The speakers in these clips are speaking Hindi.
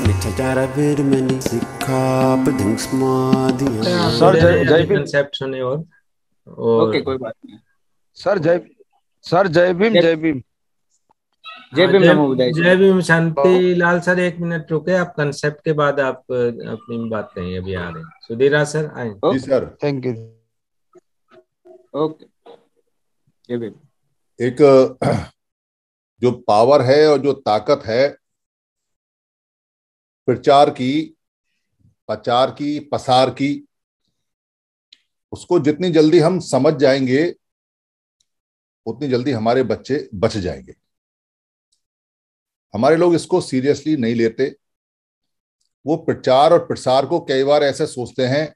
मिठा चारा फिर मैंने सिखा सर जय जय कांसेप्ट सुने और ओके कोई बात नहीं सर जय सर जय भीम जय भीम जय भीम नमो बुद्धाय जय भीम शांति लाल सर एक मिनट रुके आप कंसेप्ट के बाद आप अपनी बात कहें अभी आ रहे हैं सुधीरा सर आए जी सर थैंक यू ओके जय भीम एक जो पावर है और जो ताकत है प्रचार की प्रचार की पसार की उसको जितनी जल्दी हम समझ जाएंगे उतनी जल्दी हमारे बच्चे बच जाएंगे हमारे लोग इसको सीरियसली नहीं लेते वो प्रचार और प्रसार को कई बार ऐसे सोचते हैं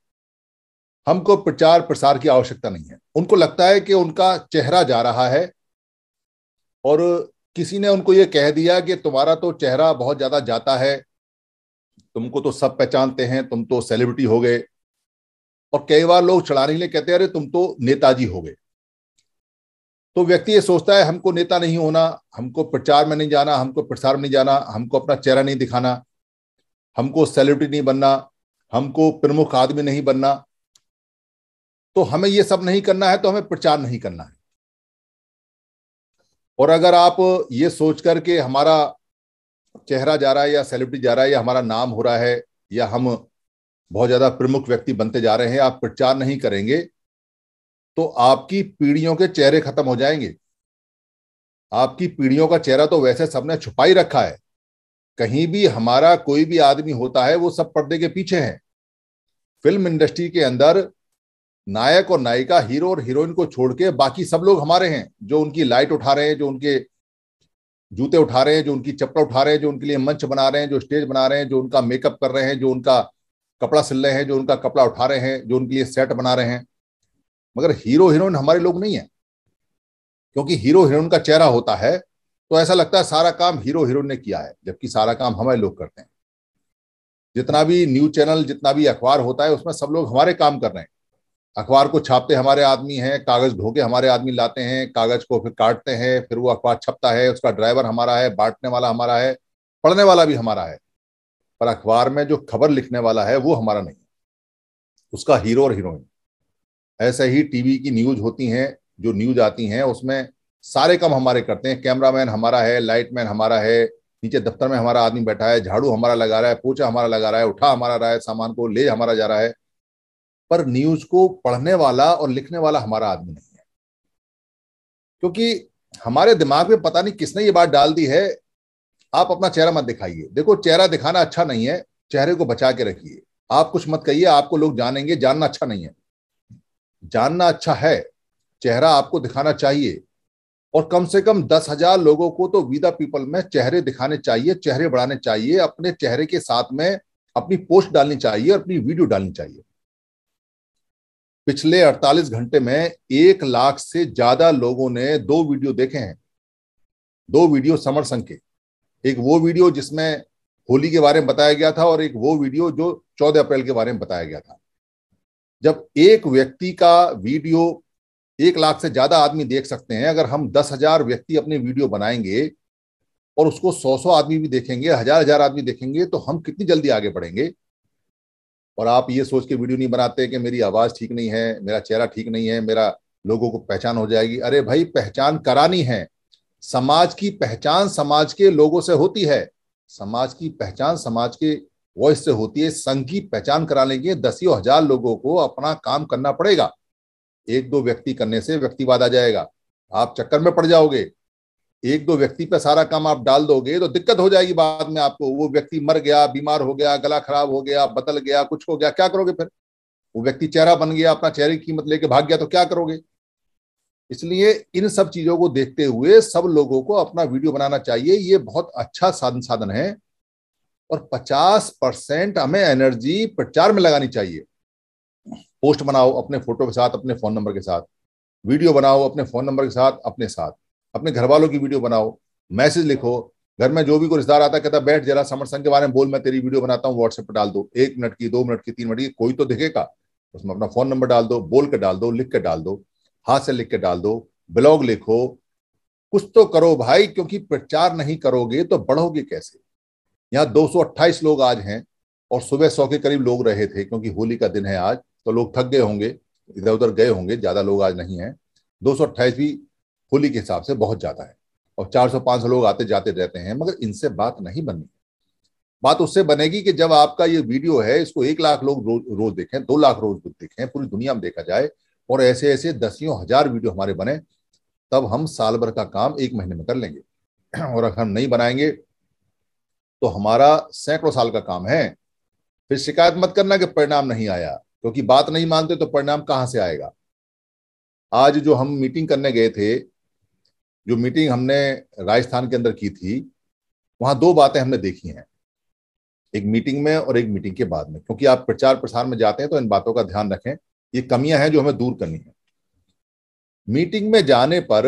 हमको प्रचार प्रसार की आवश्यकता नहीं है उनको लगता है कि उनका चेहरा जा रहा है और किसी ने उनको ये कह दिया कि तुम्हारा तो चेहरा बहुत ज्यादा जाता है तुमको तो सब पहचानते हैं तुम तो सेलिब्रिटी हो गए और कई बार लोग चढ़ाने के लिए कहते हैं अरे तुम तो नेताजी हो गए तो व्यक्ति ये सोचता है हमको नेता नहीं होना हमको प्रचार में नहीं जाना हमको प्रसार में नहीं जाना हमको अपना चेहरा नहीं दिखाना हमको सेलिब्रिटी नहीं बनना हमको प्रमुख आदमी नहीं बनना तो हमें ये सब नहीं करना है तो हमें प्रचार नहीं करना है और अगर आप ये सोच करके हमारा चेहरा जा रहा है या सेलिब्रिटी जा रहा है या हमारा नाम हो रहा है या हम बहुत ज्यादा प्रमुख व्यक्ति बनते जा रहे हैं आप प्रचार नहीं करेंगे तो आपकी पीढ़ियों के चेहरे खत्म हो जाएंगे आपकी पीढ़ियों का चेहरा तो वैसे सबने छुपा ही रखा है कहीं भी हमारा कोई भी आदमी होता है वो सब पर्दे के पीछे है फिल्म इंडस्ट्री के अंदर नायक और नायिका हीरो और हीरोइन को छोड़ के बाकी सब लोग हमारे हैं जो उनकी लाइट उठा रहे हैं जो उनके जूते उठा रहे हैं जो उनकी चप्पल उठा रहे हैं जो उनके लिए मंच बना रहे हैं जो स्टेज बना रहे हैं जो उनका मेकअप कर रहे हैं जो उनका कपड़ा सिल रहे हैं जो उनका कपड़ा उठा रहे हैं जो उनके लिए सेट बना रहे हैं मगर हीरो हीरोइन हमारे लोग नहीं है क्योंकि हीरो हीरोइन का चेहरा होता है तो ऐसा लगता है सारा काम हीरो हीरोइन ने किया है जबकि सारा काम हमारे लोग करते हैं जितना भी न्यूज चैनल जितना भी अखबार होता है उसमें सब लोग हमारे काम कर रहे हैं अखबार को छापते हमारे आदमी हैं कागज ढोके हमारे आदमी लाते हैं कागज को फिर काटते हैं फिर वो अखबार छपता है उसका ड्राइवर हमारा है बांटने वाला हमारा है पढ़ने वाला भी हमारा है पर अखबार में जो खबर लिखने वाला है वो हमारा नहीं उसका हीरो और हीरोइन ऐसे ही टीवी की न्यूज होती हैं जो न्यूज आती हैं उसमें सारे काम हमारे करते हैं कैमरामैन हमारा है लाइटमैन हमारा है नीचे दफ्तर में हमारा आदमी बैठा है झाड़ू हमारा लगा रहा है पोछा हमारा लगा रहा है उठा हमारा रहा है सामान को ले हमारा जा रहा है पर न्यूज को पढ़ने वाला और लिखने वाला हमारा आदमी नहीं है क्योंकि हमारे दिमाग में पता नहीं किसने ये बात डाल दी है आप अपना चेहरा मत दिखाइए देखो चेहरा दिखाना अच्छा नहीं है चेहरे को बचा के रखिए आप कुछ मत कहिए आपको लोग जानेंगे जानना अच्छा नहीं है जानना अच्छा है चेहरा आपको दिखाना चाहिए और कम से कम दस हजार लोगों को तो विदा पीपल में चेहरे दिखाने चाहिए चेहरे बढ़ाने चाहिए अपने चेहरे के साथ में अपनी पोस्ट डालनी चाहिए और अपनी वीडियो डालनी चाहिए पिछले 48 घंटे में एक लाख से ज्यादा लोगों ने दो वीडियो देखे हैं दो वीडियो समर संघ के एक वो वीडियो जिसमें होली के बारे में बताया गया था और एक वो वीडियो जो 14 अप्रैल के बारे में बताया गया था जब एक व्यक्ति का वीडियो एक लाख से ज्यादा आदमी देख सकते हैं अगर हम दस हजार व्यक्ति अपनी वीडियो बनाएंगे और उसको सौ सौ आदमी भी देखेंगे हजार हजार आदमी देखेंगे तो हम कितनी जल्दी आगे बढ़ेंगे और आप ये सोच के वीडियो नहीं बनाते कि मेरी आवाज़ ठीक नहीं है मेरा चेहरा ठीक नहीं है मेरा लोगों को पहचान हो जाएगी अरे भाई पहचान करानी है समाज की पहचान समाज के लोगों से होती है समाज की पहचान समाज के वॉइस से होती है संघ की पहचान कराने के दसियों हजार लोगों को अपना काम करना पड़ेगा एक दो व्यक्ति करने से व्यक्तिवाद आ जाएगा आप चक्कर में पड़ जाओगे एक दो व्यक्ति पर सारा काम आप डाल दोगे तो दिक्कत हो जाएगी बाद में आपको वो व्यक्ति मर गया बीमार हो गया गला खराब हो गया बदल गया कुछ हो गया क्या करोगे फिर वो व्यक्ति चेहरा बन गया अपना चेहरे की कीमत लेके भाग गया तो क्या करोगे इसलिए इन सब चीजों को देखते हुए सब लोगों को अपना वीडियो बनाना चाहिए ये बहुत अच्छा साधन साधन है और 50 परसेंट हमें एनर्जी प्रचार में लगानी चाहिए पोस्ट बनाओ अपने फोटो के साथ अपने फोन नंबर के साथ वीडियो बनाओ अपने फोन नंबर के साथ अपने साथ अपने घर वालों की वीडियो बनाओ मैसेज लिखो घर में जो भी कोई रिश्तेदार आता कहता बैठ जरा समर संघ के बारे में बोल मैं तेरी वीडियो बनाता हूँ व्हाट्सएप पर डाल दो एक मिनट की दो मिनट की तीन मिनट की कोई तो दिखेगा उसमें अपना फोन नंबर डाल दो बोल के डाल दो लिख के डाल दो हाथ से लिख के डाल दो ब्लॉग लिखो कुछ तो करो भाई क्योंकि प्रचार नहीं करोगे तो बढ़ोगे कैसे यहाँ दो लोग आज हैं और सुबह सौ के करीब लोग रहे थे क्योंकि होली का दिन है आज तो लोग थक गए होंगे इधर उधर गए होंगे ज्यादा लोग आज नहीं है दो भी होली के हिसाब से बहुत ज्यादा है और 400-500 लोग आते जाते रहते हैं मगर इनसे बात नहीं बननी बात उससे बनेगी कि जब आपका ये वीडियो है इसको एक लाख लोग रो, रोज देखें दो लाख रोज देखें पूरी दुनिया में देखा जाए और ऐसे ऐसे दसियों हजार वीडियो हमारे बने तब हम साल भर का काम एक महीने में कर लेंगे और अगर हम नहीं बनाएंगे तो हमारा सैकड़ों साल का काम है फिर शिकायत मत करना कि परिणाम नहीं आया क्योंकि बात नहीं मानते तो परिणाम कहाँ से आएगा आज जो हम मीटिंग करने गए थे जो मीटिंग हमने राजस्थान के अंदर की थी वहां दो बातें हमने देखी हैं एक मीटिंग में और एक मीटिंग के बाद में क्योंकि आप प्रचार प्रसार में जाते हैं तो इन बातों का ध्यान रखें ये कमियां हैं जो हमें दूर करनी है मीटिंग में जाने पर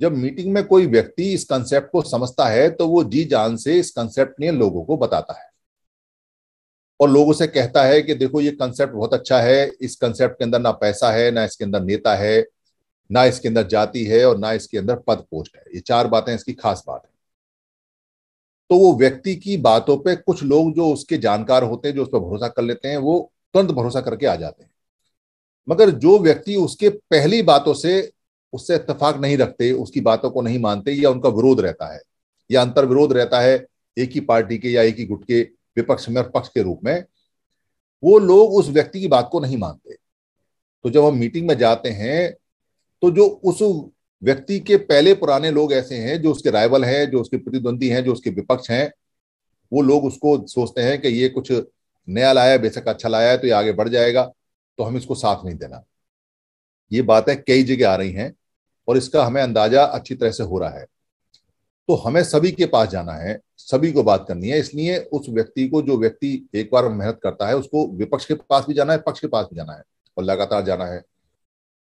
जब मीटिंग में कोई व्यक्ति इस कंसेप्ट को समझता है तो वो जी जान से इस कंसेप्ट ने लोगों को बताता है और लोगों से कहता है कि देखो ये कंसेप्ट बहुत अच्छा है इस कंसेप्ट के अंदर ना पैसा है ना इसके अंदर नेता है ना इसके अंदर जाति है और ना इसके अंदर पद पोस्ट है ये चार बातें इसकी खास बात है तो वो व्यक्ति की बातों पे कुछ लोग जो उसके जानकार होते हैं जो उस पर भरोसा कर लेते हैं वो तुरंत भरोसा करके आ जाते हैं मगर जो व्यक्ति उसके पहली बातों से उससे इतफाक नहीं रखते उसकी बातों को नहीं मानते या उनका विरोध रहता है या अंतर विरोध रहता है एक ही पार्टी के या एक ही गुट के विपक्ष में और पक्ष के रूप में वो लोग उस व्यक्ति की बात को नहीं मानते तो जब हम मीटिंग में जाते हैं तो जो उस व्यक्ति के पहले पुराने लोग ऐसे हैं जो उसके राइवल हैं जो उसके प्रतिद्वंदी हैं जो उसके विपक्ष हैं वो लोग उसको सोचते हैं कि ये कुछ नया लाया बेशक अच्छा लाया है तो ये आगे बढ़ जाएगा तो हम इसको साथ नहीं देना ये बातें कई जगह आ रही हैं और इसका हमें अंदाजा अच्छी तरह से हो रहा है तो हमें सभी के पास जाना है सभी को बात करनी है इसलिए उस व्यक्ति को जो व्यक्ति एक बार मेहनत करता है उसको विपक्ष के पास भी जाना है पक्ष के पास भी जाना है और लगातार जाना है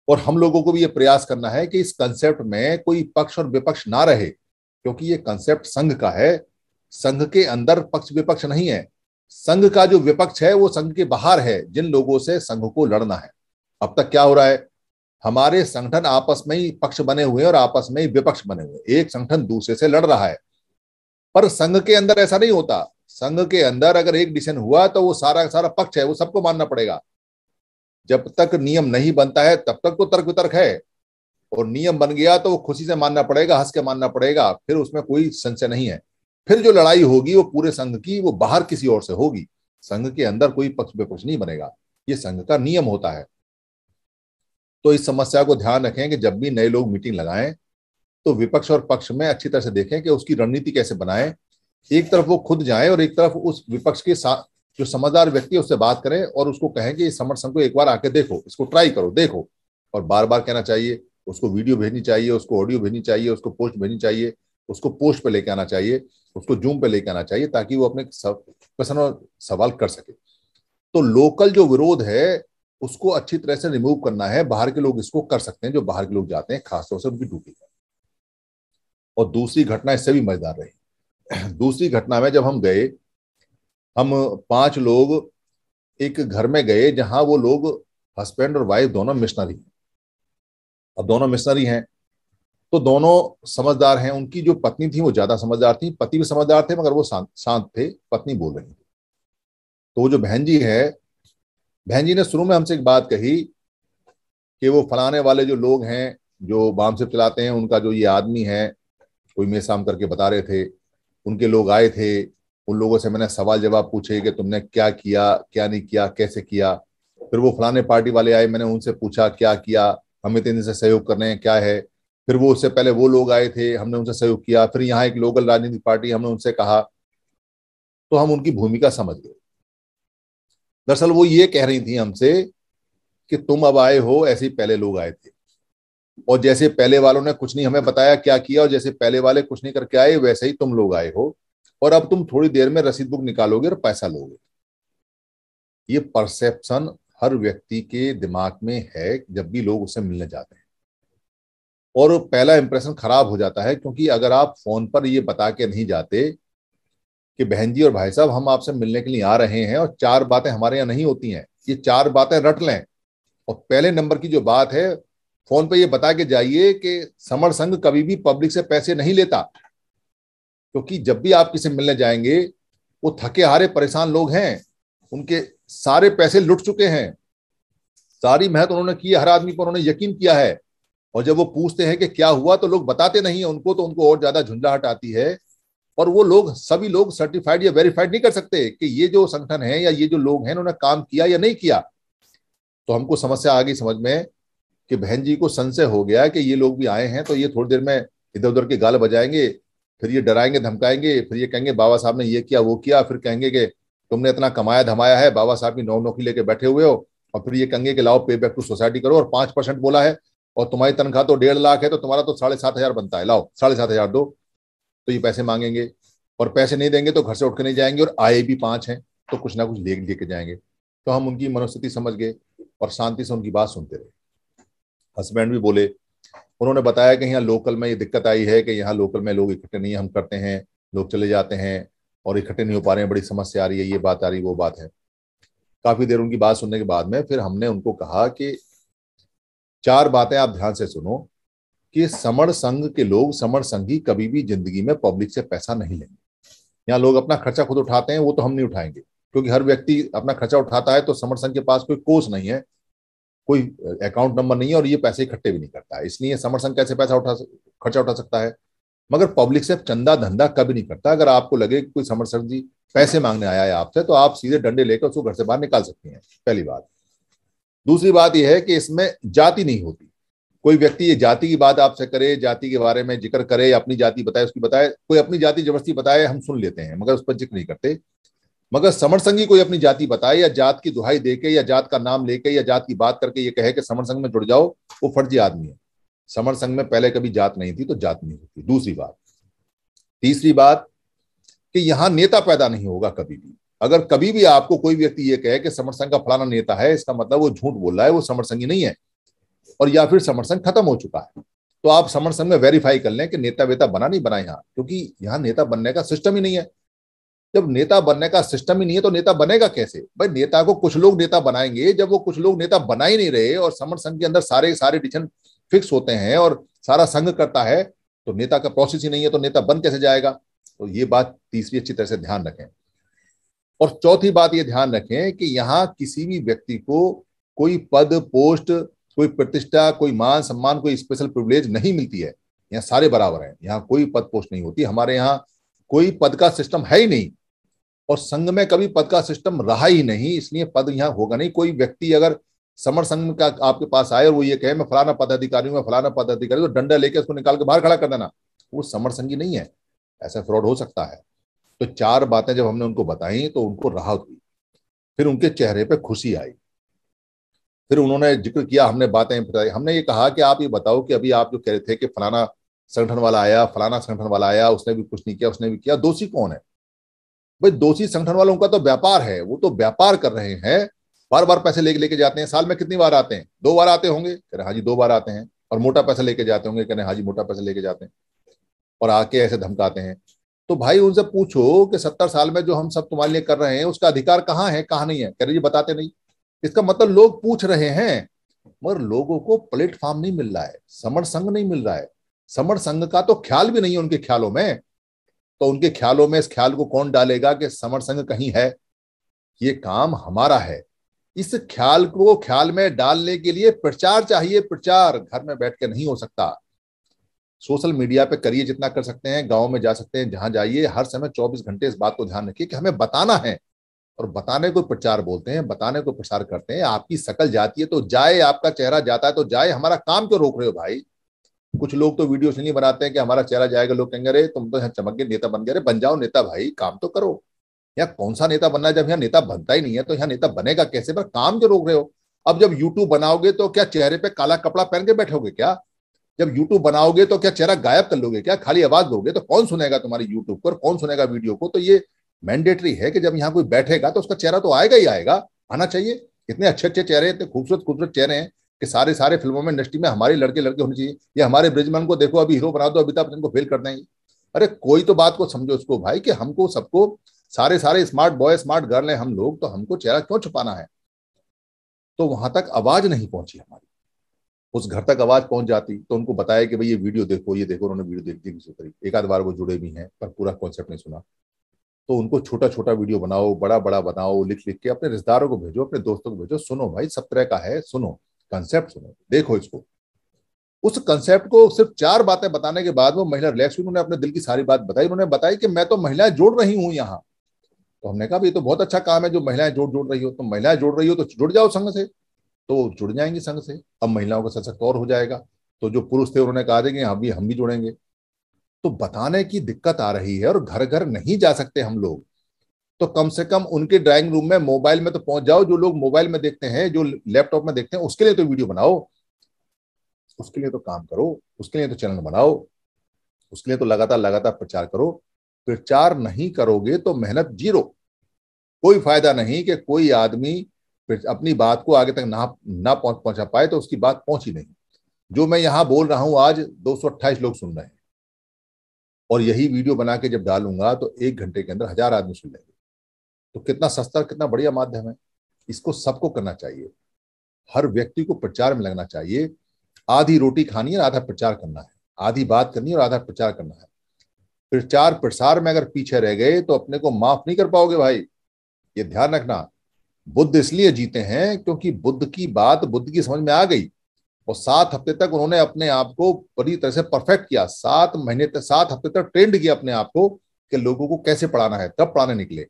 और हम लोगों को भी ये प्रयास करना है कि इस कंसेप्ट में कोई पक्ष और विपक्ष ना रहे क्योंकि ये कंसेप्ट संघ का है संघ के अंदर पक्ष विपक्ष नहीं है संघ का जो विपक्ष है वो संघ के बाहर है जिन लोगों से संघ को लड़ना है अब तक क्या हो रहा है हमारे संगठन आपस में ही पक्ष बने हुए और आपस में ही विपक्ष बने हुए एक संगठन दूसरे से लड़ रहा है पर संघ के अंदर ऐसा नहीं होता संघ के अंदर अगर एक डिसीजन हुआ तो वो सारा सारा पक्ष है वो सबको मानना पड़ेगा जब तक नियम नहीं बनता है तब तक तो तर्क वितर्क है और नियम बन गया तो वो खुशी से मानना पड़ेगा हंस के मानना पड़ेगा फिर उसमें कोई संशय नहीं है फिर जो लड़ाई होगी वो पूरे संघ की वो बाहर किसी और से होगी संघ के अंदर कोई पक्ष विपक्ष नहीं बनेगा ये संघ का नियम होता है तो इस समस्या को ध्यान रखें कि जब भी नए लोग मीटिंग लगाएं तो विपक्ष और पक्ष में अच्छी तरह से देखें कि उसकी रणनीति कैसे बनाएं एक तरफ वो खुद जाए और एक तरफ उस विपक्ष के साथ जो समझदार व्यक्ति है उससे बात करें और उसको कहें कि इस समर संघ को एक बार आके देखो इसको ट्राई करो देखो और बार बार कहना चाहिए उसको वीडियो भेजनी चाहिए उसको ऑडियो भेजनी चाहिए उसको पोस्ट भेजनी चाहिए उसको पोस्ट पे लेके आना चाहिए उसको जूम पे लेके आना चाहिए ताकि वो अपने क्वेश्चन सवाल कर सके तो लोकल जो विरोध है उसको अच्छी तरह से रिमूव करना है बाहर के लोग इसको कर सकते हैं जो बाहर के लोग जाते हैं खासतौर से उनकी ड्यूटी है और दूसरी घटना इससे भी मजेदार रही दूसरी घटना में जब हम गए हम पांच लोग एक घर में गए जहां वो लोग हस्बैंड और वाइफ दोनों मिशनरी हैं अब दोनों मिशनरी हैं तो दोनों समझदार हैं उनकी जो पत्नी थी वो ज्यादा समझदार थी पति भी समझदार थे मगर वो शांत शांत थे पत्नी बोल रही थी तो वो जो बहन जी है बहन जी ने शुरू में हमसे एक बात कही कि वो फलाने वाले जो लोग हैं जो बाम से चलाते हैं उनका जो ये आदमी है कोई मेसाम करके बता रहे थे उनके लोग आए थे उन लोगों से मैंने सवाल जवाब पूछे कि तुमने क्या किया क्या नहीं किया कैसे किया फिर वो फलाने पार्टी वाले आए मैंने उनसे पूछा क्या किया हमें तो इतने से सहयोग करने हैं क्या है फिर वो उससे पहले वो लोग आए थे हमने उनसे सहयोग किया फिर यहाँ एक लोकल राजनीतिक पार्टी हमने उनसे कहा तो हम उनकी भूमिका समझ गए दरअसल वो ये कह रही थी हमसे कि तुम अब आए हो ऐसे ही पहले लोग आए थे और जैसे पहले वालों ने कुछ नहीं हमें बताया क्या किया और जैसे पहले वाले कुछ नहीं करके आए वैसे ही तुम लोग आए हो और अब तुम थोड़ी देर में रसीद बुक निकालोगे और पैसा लोगे ये परसेप्शन हर व्यक्ति के दिमाग में है जब भी लोग उससे मिलने जाते हैं और पहला इंप्रेशन खराब हो जाता है क्योंकि अगर आप फोन पर ये बता के नहीं जाते कि बहन जी और भाई साहब हम आपसे मिलने के लिए आ रहे हैं और चार बातें हमारे यहाँ नहीं होती हैं ये चार बातें रट लें और पहले नंबर की जो बात है फोन पर यह बता के जाइए कि समर संघ कभी भी पब्लिक से पैसे नहीं लेता क्योंकि जब भी आप किसी मिलने जाएंगे वो थके हारे परेशान लोग हैं उनके सारे पैसे लुट चुके हैं सारी मेहनत उन्होंने की हर आदमी पर उन्होंने यकीन किया है और जब वो पूछते हैं कि क्या हुआ तो लोग बताते नहीं है उनको तो उनको और ज्यादा झुंझलाहट आती है और वो लोग सभी लोग सर्टिफाइड या वेरीफाइड नहीं कर सकते कि ये जो संगठन है या ये जो लोग हैं उन्होंने काम किया या नहीं किया तो हमको समस्या आ गई समझ में कि बहन जी को संशय हो गया कि ये लोग भी आए हैं तो ये थोड़ी देर में इधर उधर के गाल बजाएंगे फिर ये डराएंगे धमकाएंगे फिर ये कहेंगे बाबा साहब ने ये किया वो किया फिर कहेंगे कि तुमने इतना कमाया धमाया है बाबा साहब की नौ नौकरी लेके बैठे हुए हो और फिर ये कहेंगे कि लाओ पे बैक टू सोसाइटी करो और पांच परसेंट बोला है और तुम्हारी तनख्वाह तो डेढ़ लाख है तो तुम्हारा तो साढ़े सात हजार बनता है लाओ साढ़े सात हजार दो तो ये पैसे मांगेंगे और पैसे नहीं देंगे तो घर से उठ के नहीं जाएंगे और आए भी पांच हैं तो कुछ ना कुछ ले लेके जाएंगे तो हम उनकी मनोस्थिति समझ गए और शांति से उनकी बात सुनते रहे हस्बैंड भी बोले उन्होंने बताया कि यहाँ लोकल में ये दिक्कत आई है कि यहाँ लोकल में लोग इकट्ठे नहीं हम करते हैं लोग चले जाते हैं और इकट्ठे नहीं हो पा रहे हैं बड़ी समस्या आ रही है ये बात आ रही वो बात है काफी देर उनकी बात सुनने के बाद में फिर हमने उनको कहा कि चार बातें आप ध्यान से सुनो कि समर संघ के लोग समर संघी कभी भी जिंदगी में पब्लिक से पैसा नहीं लेंगे यहाँ लोग अपना खर्चा खुद उठाते हैं वो तो हम नहीं उठाएंगे क्योंकि हर व्यक्ति अपना खर्चा उठाता है तो समर संघ के पास कोई कोष नहीं है कोई अकाउंट नंबर नहीं है और ये पैसे इकट्ठे भी नहीं करता है इसलिए समर संघ कैसे पैसा उठा खर्चा उठा सकता है मगर पब्लिक से चंदा धंधा कभी नहीं करता अगर आपको लगे कि कोई समर संघ जी पैसे मांगने आया है आपसे तो आप सीधे डंडे लेकर उसको घर से बाहर निकाल सकती हैं पहली बात दूसरी बात यह है कि इसमें जाति नहीं होती कोई व्यक्ति ये जाति की बात आपसे करे जाति के बारे में जिक्र करे अपनी जाति बताए उसकी बताए कोई अपनी जाति जबरदस्ती बताए हम सुन लेते हैं मगर उस पर जिक्र नहीं करते मगर समर संघी कोई अपनी जाति बताए या जात की दुहाई देके या जात का नाम लेके या जात की बात करके ये कहे कि समर संघ में जुड़ जाओ वो फर्जी आदमी है समर संघ में पहले कभी जात नहीं थी तो जात नहीं होती दूसरी बात तीसरी बात कि यहां नेता पैदा नहीं होगा कभी भी अगर कभी भी आपको कोई व्यक्ति ये कहे कि समर संघ का फलाना नेता है इसका मतलब वो झूठ बोल रहा है वो समर संघी नहीं है और या फिर समर संघ खत्म हो चुका है तो आप समर संघ में वेरीफाई कर लें कि नेता वेता बना नहीं बना यहाँ क्योंकि यहाँ नेता बनने का सिस्टम ही नहीं है जब नेता बनने का सिस्टम ही नहीं है तो नेता बनेगा कैसे भाई नेता को कुछ लोग नेता बनाएंगे जब वो कुछ लोग नेता बना ही नहीं रहे और समर संघ के अंदर सारे सारे डिसीजन फिक्स होते हैं और सारा संघ करता है तो नेता का प्रोसेस ही नहीं है तो नेता बन कैसे जाएगा तो ये बात तीसरी अच्छी तरह से ध्यान रखें और चौथी बात ये ध्यान रखें कि यहाँ किसी भी व्यक्ति को कोई पद पोस्ट कोई प्रतिष्ठा कोई मान सम्मान कोई स्पेशल प्रिविलेज नहीं मिलती है यहाँ सारे बराबर हैं यहाँ कोई पद पोस्ट नहीं होती हमारे यहाँ कोई पद का सिस्टम है ही नहीं और संघ में कभी पद का सिस्टम रहा ही नहीं इसलिए पद यहाँ होगा नहीं कोई व्यक्ति अगर समर संघ का आपके पास आए और वो ये कहे मैं फलाना पदाधिकारी हूँ मैं फलाना पदाधिकारी तो डंडा लेके उसको निकाल के बाहर खड़ा कर देना वो समर संघी नहीं है ऐसा फ्रॉड हो सकता है तो चार बातें जब हमने उनको बताई तो उनको राहत हुई फिर उनके चेहरे पर खुशी आई फिर उन्होंने जिक्र किया हमने बातें बताई हमने ये कहा कि आप ये बताओ कि अभी आप जो कह रहे थे कि फलाना संगठन वाला आया फलाना संगठन वाला आया उसने भी कुछ नहीं किया उसने भी किया दोषी कौन है भाई दोषी संगठन वालों का तो व्यापार है वो तो व्यापार कर रहे हैं बार बार पैसे लेके लेके जाते हैं साल में कितनी बार आते हैं दो बार आते होंगे कह रहे हाँ जी दो बार आते हैं और मोटा पैसा लेके जाते होंगे कह रहे हाँ जी मोटा पैसा लेके जाते हैं और आके ऐसे धमकाते हैं तो भाई उनसे पूछो कि सत्तर साल में जो हम सब तुम्हारे लिए कर रहे हैं उसका अधिकार कहाँ है कहाँ नहीं है कह रहे जी बताते नहीं इसका मतलब लोग पूछ रहे हैं मगर लोगों को प्लेटफॉर्म नहीं मिल रहा है समर संघ नहीं मिल रहा है समर संघ का तो ख्याल भी नहीं है उनके ख्यालों में तो उनके ख्यालों में इस ख्याल को कौन डालेगा कि समर संघ कहीं है ये काम हमारा है इस ख्याल को ख्याल में डालने के लिए प्रचार चाहिए प्रचार घर में बैठ के नहीं हो सकता सोशल मीडिया पे करिए जितना कर सकते हैं गांव में जा सकते हैं जहां जाइए हर समय 24 घंटे इस बात को ध्यान रखिए कि हमें बताना है और बताने को प्रचार बोलते हैं बताने को प्रसार करते हैं आपकी सकल जाती है तो जाए आपका चेहरा जाता है तो जाए हमारा काम क्यों रोक रहे हो भाई कुछ लोग तो वीडियो से नहीं बनाते हैं कि हमारा चेहरा जाएगा लोग कहेंगे अरे तुम तो यहाँ चमक के नेता बन गए अरे बन जाओ नेता भाई काम तो करो यहाँ कौन सा नेता बनना है जब यहाँ नेता बनता ही नहीं है तो यहाँ नेता बनेगा कैसे पर काम जो रोक रहे हो अब जब यूट्यूब बनाओगे तो क्या चेहरे पे काला कपड़ा पहन के बैठोगे क्या जब यूट्यूब बनाओगे तो क्या चेहरा गायब कर लोगे क्या खाली आवाज दोगे तो कौन सुनेगा तुम्हारी यूट्यूब को कौन सुनेगा वीडियो को तो ये मैंडेटरी है कि जब यहाँ कोई बैठेगा तो उसका चेहरा तो आएगा ही आएगा आना चाहिए इतने अच्छे अच्छे चेहरे इतने खूबसूरत खूबसूरत चेहरे हैं कि सारे सारे फिल्मों में इंडस्ट्री में हमारे लड़के लड़के होने चाहिए या हमारे ब्रिजमैन को देखो अभी हीरो बना दो तो अमिताभ तो बच्चन को फेल कर देंगे अरे कोई तो बात को समझो उसको भाई कि हमको सबको सारे सारे स्मार्ट बॉय स्मार्ट गर्ल हैं हम लोग तो हमको चेहरा क्यों छुपाना है तो वहां तक आवाज नहीं पहुंची हमारी उस घर तक आवाज पहुंच जाती तो उनको बताया कि भाई ये वीडियो देखो ये देखो उन्होंने वीडियो देख किसी करीब एक आध बार वो जुड़े भी हैं पर पूरा कॉन्सेप्ट नहीं सुना तो उनको छोटा छोटा वीडियो बनाओ बड़ा बड़ा बनाओ लिख लिख के अपने रिश्तेदारों को भेजो अपने दोस्तों को भेजो सुनो भाई सब तरह का है सुनो कंसेप्ट सुनो देखो इसको उस कंसेप्ट को सिर्फ चार बातें बताने के बाद वो महिला रिलैक्स हुई उन्होंने अपने दिल की सारी बात बताई उन्होंने बताई कि मैं तो महिलाएं जोड़ रही हूं यहाँ तो हमने कहा ये तो बहुत अच्छा काम है जो महिलाएं जोड़ जोड़ रही हो तो महिलाएं जोड़ रही हो तो जुड़ जाओ संघ से तो जुड़ जाएंगी संघ से अब महिलाओं का सशक्त और हो जाएगा तो जो पुरुष थे उन्होंने कहा देंगे हम भी हम भी जुड़ेंगे तो बताने की दिक्कत आ रही है और घर घर नहीं जा सकते हम लोग तो कम से कम उनके ड्राइंग रूम में मोबाइल में तो पहुंच जाओ जो लोग मोबाइल में देखते हैं जो लैपटॉप में देखते हैं उसके लिए तो वीडियो बनाओ उसके लिए तो काम करो उसके लिए तो चैनल बनाओ उसके लिए तो लगातार लगातार प्रचार करो प्रचार नहीं करोगे तो मेहनत जीरो कोई फायदा नहीं कि कोई आदमी अपनी बात को आगे तक ना ना पहुंचा पाए तो उसकी बात पहुंची नहीं जो मैं यहां बोल रहा हूं आज दो लोग सुन रहे हैं और यही वीडियो बना के जब डालूंगा तो एक घंटे के अंदर हजार आदमी सुन लेंगे तो कितना सस्ता कितना बढ़िया माध्यम है इसको सबको करना चाहिए हर व्यक्ति को प्रचार में लगना चाहिए आधी रोटी खानी है आधा प्रचार करना है आधी बात करनी है और आधा प्रचार करना है प्रचार प्रसार में अगर पीछे रह गए तो अपने को माफ नहीं कर पाओगे भाई ये ध्यान रखना बुद्ध इसलिए जीते हैं क्योंकि बुद्ध की बात बुद्ध की समझ में आ गई और सात हफ्ते तक उन्होंने अपने आप को बड़ी तरह से परफेक्ट किया सात महीने तक सात हफ्ते तक ट्रेंड किया अपने आप को कि लोगों को कैसे पढ़ाना है तब पढ़ाने निकले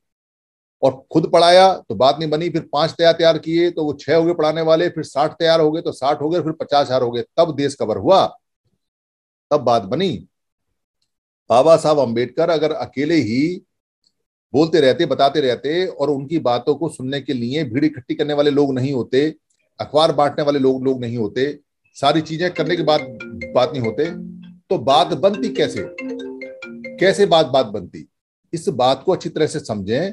और खुद पढ़ाया तो बात नहीं बनी फिर पांच तैयार तैयार किए तो वो छह हो गए पढ़ाने वाले फिर साठ तैयार हो गए तो साठ हो गए फिर पचास हजार हो गए तब देश कवर हुआ तब बात बनी बाबा साहब अम्बेडकर अगर अकेले ही बोलते रहते बताते रहते और उनकी बातों को सुनने के लिए भीड़ इकट्ठी करने वाले लोग नहीं होते अखबार बांटने वाले लोग लोग नहीं होते सारी चीजें करने के बाद बात नहीं होते तो बात बनती कैसे कैसे बात बात बनती इस बात को अच्छी तरह से समझें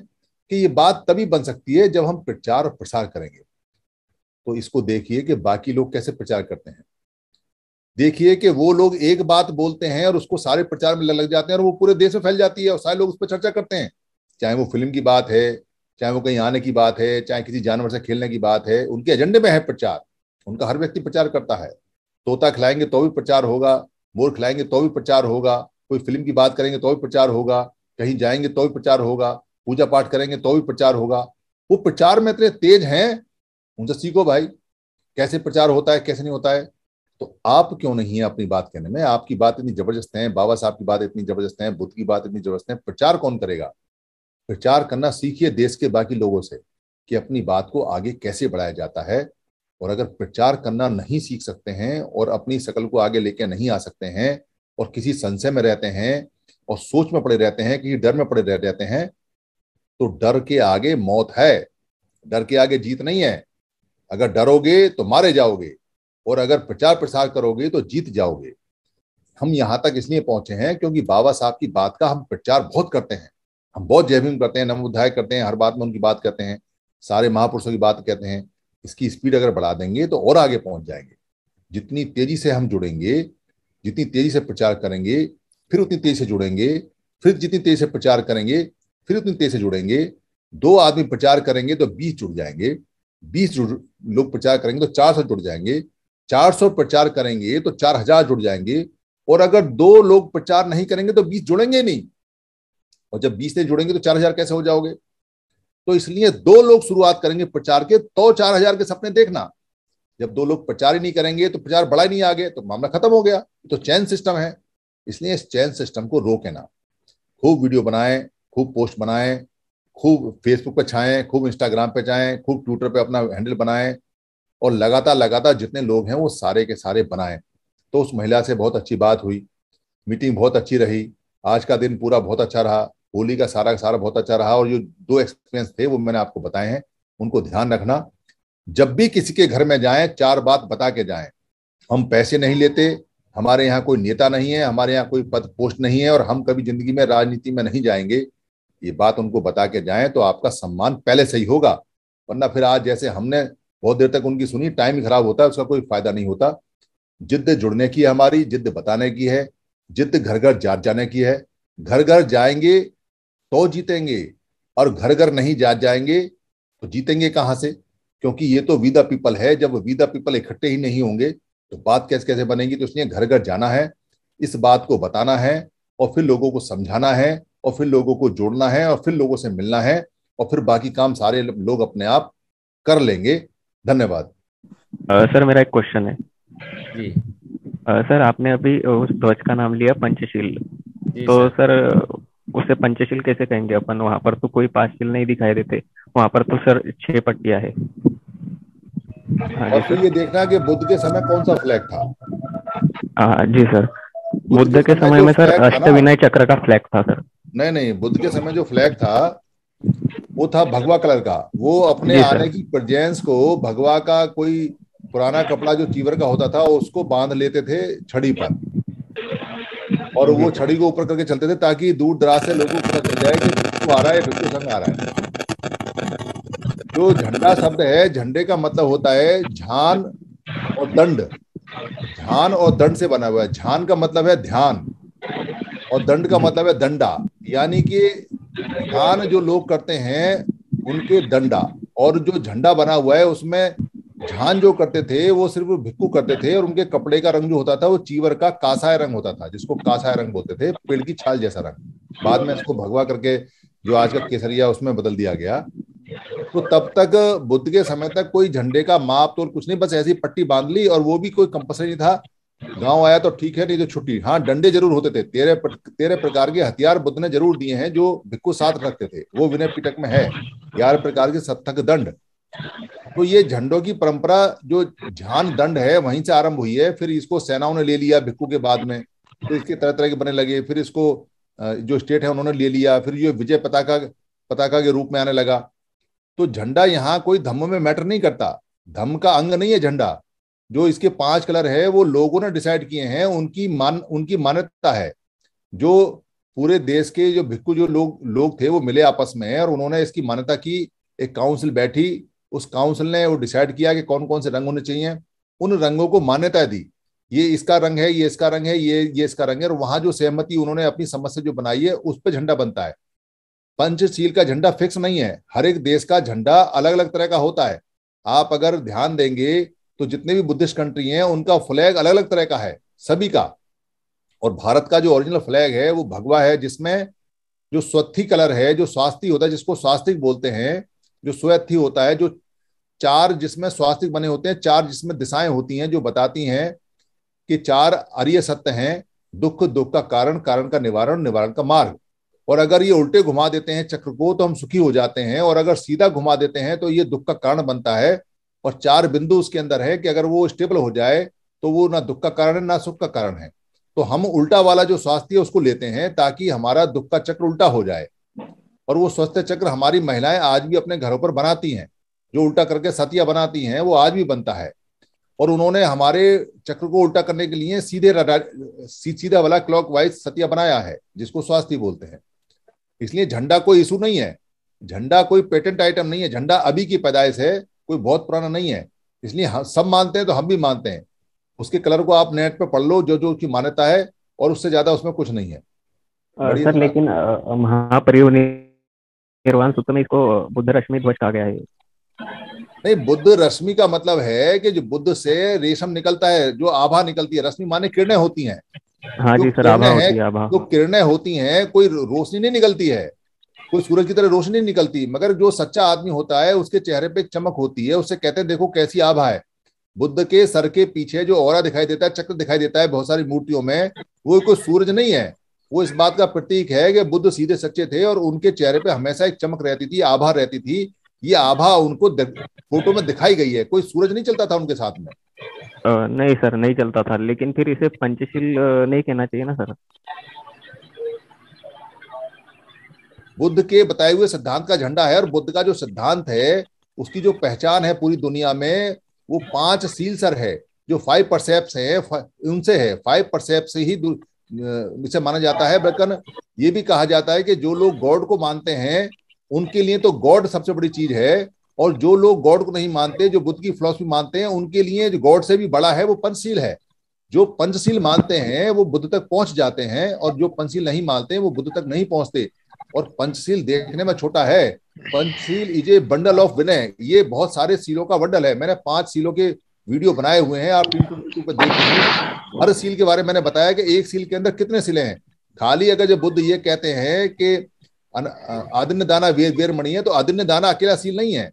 कि ये बात तभी बन सकती है जब हम प्रचार और प्रसार करेंगे तो इसको देखिए कि बाकी लोग कैसे प्रचार करते हैं देखिए कि वो लोग एक बात बोलते हैं और उसको सारे प्रचार में लग जाते हैं और वो पूरे देश में फैल जाती है और सारे लोग उस पर चर्चा करते हैं चाहे वो फिल्म की बात है चाहे वो कहीं आने की बात है चाहे किसी जानवर से खेलने की बात है उनके एजेंडे में है प्रचार उनका हर व्यक्ति प्रचार करता है तोता खिलाएंगे तो भी प्रचार होगा मोर खिलाएंगे तो भी प्रचार होगा कोई फिल्म की बात करेंगे तो भी प्रचार होगा कहीं जाएंगे तो भी प्रचार होगा पूजा पाठ करेंगे तो भी प्रचार होगा वो प्रचार में इतने तेज हैं उनसे सीखो भाई कैसे प्रचार होता है कैसे नहीं होता है तो आप क्यों नहीं है अपनी बात कहने में आपकी बात इतनी जबरदस्त है बाबा साहब की बात इतनी जबरदस्त है बुद्ध की बात इतनी जबरदस्त है प्रचार कौन करेगा प्रचार करना सीखिए देश के बाकी लोगों से कि अपनी बात को आगे कैसे बढ़ाया जाता है और अगर प्रचार करना नहीं सीख सकते हैं और अपनी शकल को आगे लेके नहीं आ सकते हैं और किसी संशय में रहते हैं और सोच में पड़े रहते हैं कि डर में पड़े रह रहते हैं तो डर के आगे मौत है डर के आगे जीत नहीं है अगर डरोगे तो मारे जाओगे और अगर प्रचार प्रसार करोगे तो जीत जाओगे हम यहां तक इसलिए पहुंचे हैं क्योंकि बाबा साहब की बात का हम प्रचार बहुत करते हैं हम बहुत जय करते हैं नमोध्याय करते हैं हर बात में उनकी बात करते हैं सारे महापुरुषों की बात कहते हैं इसकी स्पीड अगर बढ़ा देंगे तो और आगे पहुंच जाएंगे जितनी तेजी से हम जुड़ेंगे जितनी तेजी से प्रचार करेंगे फिर उतनी तेजी से जुड़ेंगे फिर जितनी तेजी से प्रचार करेंगे फिर उतनी तेज से जुड़ेंगे दो आदमी प्रचार करेंगे तो बीस जुड़ जाएंगे बीस लोग प्रचार करेंगे तो चार सौ जुड़ जाएंगे चार सौ प्रचार करेंगे तो चार हजार जुड़ जाएंगे और अगर दो लोग प्रचार नहीं करेंगे तो बीस जुड़ेंगे नहीं और जब बीस नहीं जुड़ेंगे तो चार हजार कैसे हो जाओगे तो इसलिए दो लोग शुरुआत करेंगे प्रचार के तो चार हजार के सपने देखना जब दो लोग प्रचार ही नहीं करेंगे तो प्रचार बड़ा ही नहीं आगे तो मामला खत्म हो गया तो चैन सिस्टम है इसलिए इस चैन सिस्टम को रोके ना खूब वीडियो बनाएं खूब पोस्ट बनाएं खूब फेसबुक पे छाएं खूब इंस्टाग्राम पे छाएं खूब ट्विटर पर अपना हैंडल बनाएं और लगातार लगातार जितने लोग हैं वो सारे के सारे बनाएं तो उस महिला से बहुत अच्छी बात हुई मीटिंग बहुत अच्छी रही आज का दिन पूरा बहुत अच्छा रहा होली का सारा का सारा बहुत अच्छा रहा और जो दो एक्सपीरियंस थे वो मैंने आपको बताए हैं उनको ध्यान रखना जब भी किसी के घर में जाएं चार बात बता के जाएं हम पैसे नहीं लेते हमारे यहाँ कोई नेता नहीं है हमारे यहाँ कोई पद पोस्ट नहीं है और हम कभी जिंदगी में राजनीति में नहीं जाएंगे ये बात उनको बता के जाएं तो आपका सम्मान पहले से ही होगा वरना फिर आज जैसे हमने बहुत देर तक उनकी सुनी टाइम ही खराब होता है उसका कोई फायदा नहीं होता जिद्द जुड़ने की हमारी जिद्द बताने की है जिद्द घर घर जात जाने की है घर घर जाएंगे तो जीतेंगे और घर घर नहीं जात जाएंगे तो जीतेंगे कहाँ से क्योंकि ये तो वी द पीपल है जब वी द पीपल इकट्ठे ही नहीं होंगे तो बात कैसे कैसे बनेगी तो इसलिए घर घर जाना है इस बात को बताना है और फिर लोगों को समझाना है और फिर लोगों को जोड़ना है और फिर लोगों से मिलना है और फिर बाकी काम सारे लोग अपने आप कर लेंगे धन्यवाद सर मेरा एक क्वेश्चन है जी सर आपने अभी उस ध्वज का नाम लिया पंचशील तो सर उसे पंचशील कैसे कहेंगे अपन वहां पर तो कोई पांचशील नहीं दिखाई देते वहां पर तो सर छह पट्टिया है हाँ और ये देखना कि बुद्ध के समय कौन सा फ्लैग था हाँ जी सर बुद्ध के समय में सर अष्ट विनय चक्र का फ्लैग था सर नहीं नहीं बुद्ध के समय जो फ्लैग था वो था भगवा कलर का वो अपने आने की प्रजेंस को भगवा का कोई पुराना कपड़ा जो चीवर का होता था उसको बांध लेते थे छड़ी पर और वो छड़ी को ऊपर करके चलते थे ताकि दूर दराज से लोगों को पता चल जाए कि आ रहा है बिल्कुल संग आ रहा है जो झंडा शब्द है झंडे का मतलब होता है झान और दंड झान और दंड से बना हुआ है झान का मतलब है ध्यान और दंड का मतलब है दंडा यानी कि दान जो लोग करते हैं उनके डंडा और जो झंडा बना हुआ है उसमें झान जो करते थे वो सिर्फ भिक्कू करते थे और उनके कपड़े का रंग जो होता था वो चीवर का कासाय रंग होता था जिसको कासाय रंग बोलते थे पेड़ की छाल जैसा रंग बाद में इसको भगवा करके जो आज का केसरिया उसमें बदल दिया गया तो तब तक बुद्ध के समय तक कोई झंडे का माप तो कुछ नहीं बस ऐसी पट्टी बांध ली और वो भी कोई कंपल्सरी था गांव आया तो ठीक है नहीं तो छुट्टी हाँ डंडे जरूर होते थे तेरे तेरे प्रकार के हथियार बुद्ध ने जरूर दिए हैं जो भिक्कू साथ रखते थे वो विनय पिटक में है ग्यारह प्रकार के सत्थक दंड तो ये झंडों की परंपरा जो ध्यान दंड है वहीं से आरंभ हुई है फिर इसको सेनाओं ने ले लिया भिक्कू के बाद में फिर तो इसके तरह तरह के बने लगे फिर इसको जो स्टेट है उन्होंने ले लिया फिर ये विजय पताका पताका के रूप में आने लगा तो झंडा यहाँ कोई धम्म में मैटर नहीं करता धम्म का अंग नहीं है झंडा जो इसके पांच कलर है वो लोगों ने डिसाइड किए हैं उनकी मान उनकी मान्यता है जो पूरे देश के जो भिक्कू जो लोग लोग थे वो मिले आपस में और उन्होंने इसकी मान्यता की एक काउंसिल बैठी उस काउंसिल ने वो डिसाइड किया कि कौन कौन से रंग होने चाहिए उन रंगों को मान्यता दी ये इसका रंग है ये इसका रंग है ये ये इसका रंग है और वहां जो सहमति उन्होंने अपनी समस्या जो बनाई है उस पर झंडा बनता है पंचशील का झंडा फिक्स नहीं है हर एक देश का झंडा अलग अलग तरह का होता है आप अगर ध्यान देंगे तो जितने भी बुद्धिस्ट कंट्री हैं उनका फ्लैग अलग अलग तरह का है सभी का और भारत का जो ओरिजिनल फ्लैग है वो भगवा है जिसमें जो स्वत्थी कलर है जो स्वास्थ्य होता है जिसको स्वास्थ्य बोलते हैं जो स्वैथी होता है जो चार जिसमें स्वास्तिक बने होते हैं चार जिसमें दिशाएं होती हैं जो बताती हैं कि चार अरिय सत्य हैं दुख दुख का कारण कारण का निवारण निवारण का मार्ग और अगर ये उल्टे घुमा देते हैं चक्र को तो हम सुखी हो जाते हैं और अगर सीधा घुमा देते हैं तो ये दुख का कारण बनता है और चार बिंदु उसके अंदर है कि अगर वो स्टेबल हो जाए तो वो ना दुख का कारण है ना सुख का कारण है तो हम उल्टा वाला जो स्वास्थ्य है उसको लेते हैं ताकि हमारा दुख का चक्र उल्टा हो जाए और वो स्वास्थ्य चक्र हमारी महिलाएं आज भी अपने घरों पर बनाती हैं जो उल्टा करके सतिया बनाती हैं वो आज भी बनता है और उन्होंने हमारे चक्र को उल्टा करने के लिए सीधे सीधा वाला क्लॉक वाइज सतिया बनाया है जिसको स्वास्थ्य बोलते हैं इसलिए झंडा कोई इशू नहीं है झंडा कोई पेटेंट आइटम नहीं है झंडा अभी की पैदाइश है कोई बहुत पुराना नहीं है इसलिए सब मानते हैं तो हम भी मानते हैं उसके कलर को आप नेट पे पढ़ लो जो जो उसकी मान्यता है और उससे ज्यादा उसमें कुछ नहीं है सर लेकिन महापरिनिर्वाण सूत्र में इसको बुद्ध रश्मि ध्वज कहा गया है नहीं बुद्ध रश्मि का मतलब है कि जो बुद्ध से रेशम निकलता है जो आभा निकलती है रश्मि माने किरणें होती हैं हाँ जी सर आभा होती है आभा जो किरणें होती हैं कोई रोशनी नहीं निकलती है कोई सूरज की तरह रोशनी निकलती मगर जो सच्चा आदमी होता है उसके चेहरे पे एक चमक होती है उसे कहते हैं देखो कैसी आभा है बुद्ध के सर के पीछे जो और दिखाई देता है चक्र दिखाई देता है बहुत सारी मूर्तियों में वो कोई सूरज नहीं है वो इस बात का प्रतीक है कि बुद्ध सीधे सच्चे थे और उनके चेहरे पे हमेशा एक चमक रहती थी आभा रहती थी ये आभा उनको फोटो में दिखाई गई है कोई सूरज नहीं चलता था उनके साथ में नहीं सर नहीं चलता था लेकिन फिर इसे पंचशील नहीं कहना चाहिए ना सर बुद्ध के बताए हुए सिद्धांत का झंडा है और बुद्ध का जो सिद्धांत है उसकी जो पहचान है पूरी दुनिया में वो पांच सर है जो फाइव परसेप्ट है उनसे है फाइव परसेप्ट से ही इसे माना जाता है बल्कि ये भी कहा जाता है कि जो लोग गॉड को मानते हैं उनके लिए तो गॉड सबसे बड़ी चीज है और जो लोग गॉड को नहीं मानते जो बुद्ध की फिलोसफी मानते हैं उनके लिए जो गॉड से भी बड़ा है वो पंचशील है जो पंचशील मानते हैं वो बुद्ध तक पहुंच जाते हैं और जो पंचशील नहीं मानते वो बुद्ध तक नहीं पहुंचते और पंचशील देखने में छोटा है Panchsheel is a bundle of vinaya ये बहुत सारे सीलों का बंडल है मैंने पांच सीलों के वीडियो बनाए हुए हैं आप यूट्यूब पर देख लीजिए हर सील के बारे में मैंने बताया कि एक सील के अंदर कितने सिले हैं खाली अगर जो बुद्ध ये कहते हैं कि आदिन्य दाना वेर वेर मणि है तो आदिन्य दाना अकेला सील नहीं है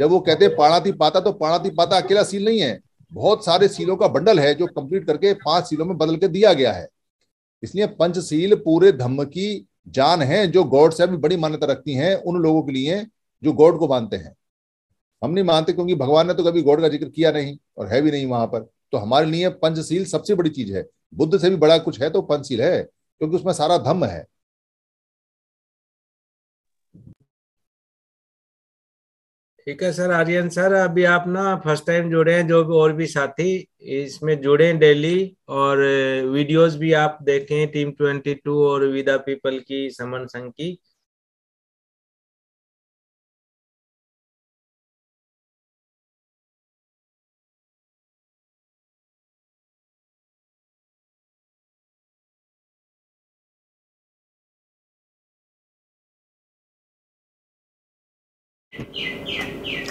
जब वो कहते हैं पाणाती पाता तो पाणाती पाता अकेला सील नहीं है बहुत सारे सीलों का बंडल है जो कंप्लीट करके पांच सीलों में बदल के दिया गया है इसलिए पंचशील पूरे धम्म की जान है जो गॉड से भी बड़ी मान्यता रखती हैं उन लोगों के लिए जो गॉड को मानते हैं हम नहीं मानते क्योंकि भगवान ने तो कभी गॉड का जिक्र किया नहीं और है भी नहीं वहां पर तो हमारे लिए पंचशील सबसे बड़ी चीज है बुद्ध से भी बड़ा कुछ है तो पंचशील है क्योंकि उसमें सारा धम्म है ठीक है सर आर्यन सर अभी आप ना फर्स्ट टाइम जुड़े हैं जो भी और भी साथी इसमें जुड़े हैं डेली और वीडियोस भी आप देखें टीम ट्वेंटी टू और विदा पीपल की समन संघ की Yeah.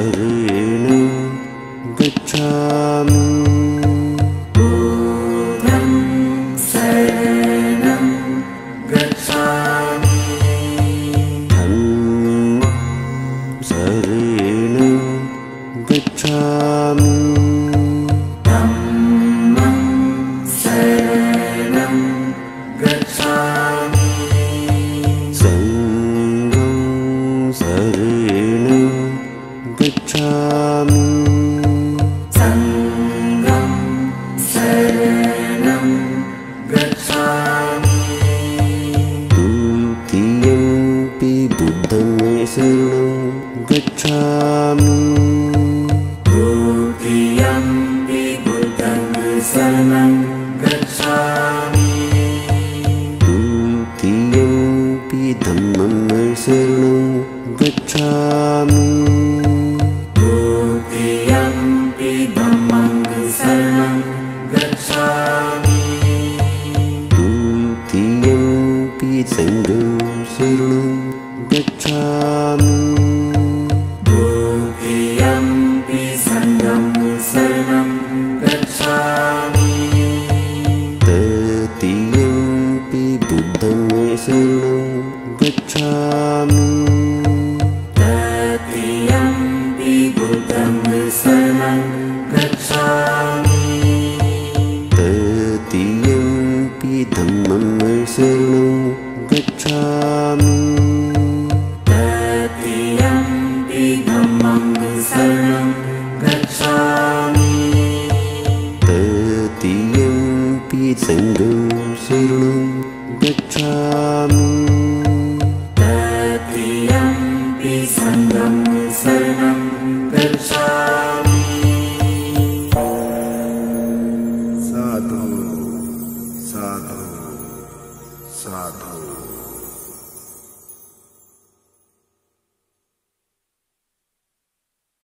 Guru.